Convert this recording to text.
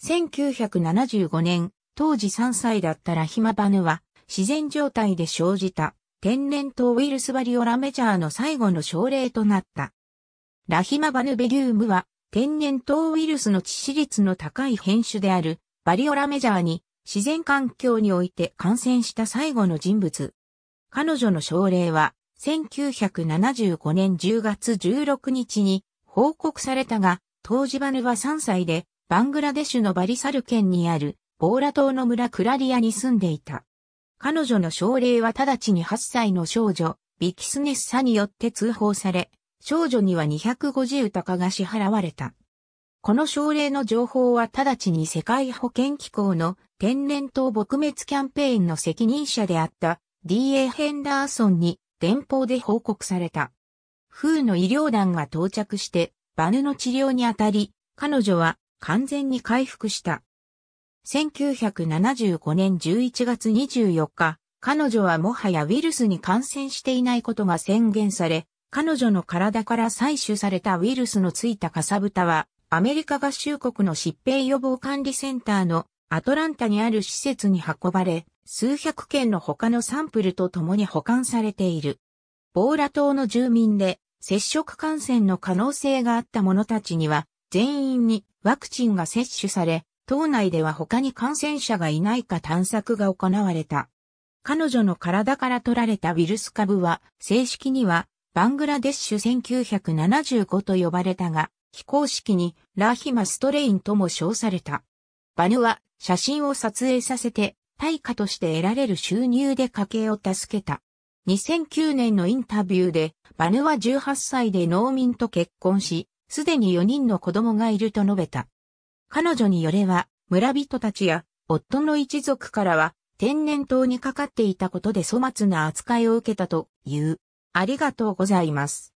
1975年、当時3歳だったラヒマバヌは、自然状態で生じた天然痘ウイルスバリオラメジャーの最後の症例となった。ラヒマバヌベリウムは天然痘ウイルスの致死率の高い変種であるバリオラメジャーに自然環境において感染した最後の人物。彼女の症例は1975年10月16日に報告されたが、当時バヌは3歳でバングラデシュのバリサル県にあるボーラ島の村クラリアに住んでいた。彼女の症例は直ちに8歳の少女、ビキスネスサによって通報され、少女には250歌カが支払われた。この症例の情報は直ちに世界保健機構の天然痘撲滅キャンペーンの責任者であった D.A. ヘンダーソンに電報で報告された。風の医療団が到着して、バヌの治療にあたり、彼女は完全に回復した。1975年11月24日、彼女はもはやウイルスに感染していないことが宣言され、彼女の体から採取されたウイルスのついたかさぶたは、アメリカ合衆国の疾病予防管理センターのアトランタにある施設に運ばれ、数百件の他のサンプルと共に保管されている。ボーラ島の住民で接触感染の可能性があった者たちには、全員にワクチンが接種され、島内では他に感染者がいないか探索が行われた。彼女の体から取られたウイルス株は、正式にはバングラデッシュ1975と呼ばれたが、非公式にラーヒマストレインとも称された。バヌは写真を撮影させて、対価として得られる収入で家計を助けた。2009年のインタビューで、バヌは18歳で農民と結婚し、すでに4人の子供がいると述べた。彼女によれば、村人たちや夫の一族からは天然痘にかかっていたことで粗末な扱いを受けたという。ありがとうございます。